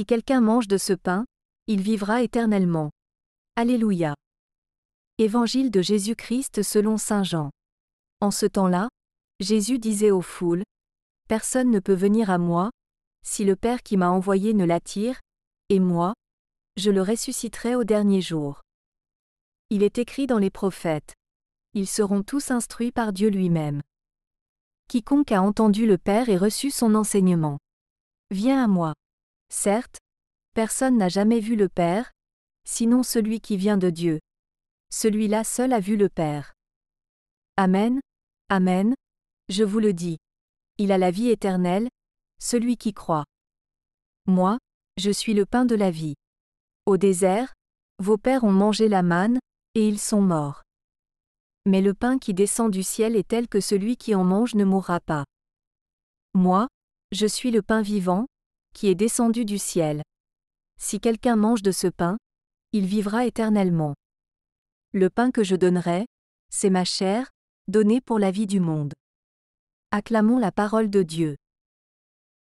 Si quelqu'un mange de ce pain, il vivra éternellement. Alléluia. Évangile de Jésus-Christ selon Saint Jean. En ce temps-là, Jésus disait aux foules, Personne ne peut venir à moi, si le Père qui m'a envoyé ne l'attire, et moi, je le ressusciterai au dernier jour. Il est écrit dans les prophètes. Ils seront tous instruits par Dieu lui-même. Quiconque a entendu le Père et reçu son enseignement. Viens à moi. Certes, personne n'a jamais vu le Père, sinon celui qui vient de Dieu. Celui-là seul a vu le Père. Amen, Amen, je vous le dis. Il a la vie éternelle, celui qui croit. Moi, je suis le pain de la vie. Au désert, vos pères ont mangé la manne, et ils sont morts. Mais le pain qui descend du ciel est tel que celui qui en mange ne mourra pas. Moi, je suis le pain vivant, qui est descendu du ciel. Si quelqu'un mange de ce pain, il vivra éternellement. Le pain que je donnerai, c'est ma chair, donnée pour la vie du monde. Acclamons la parole de Dieu.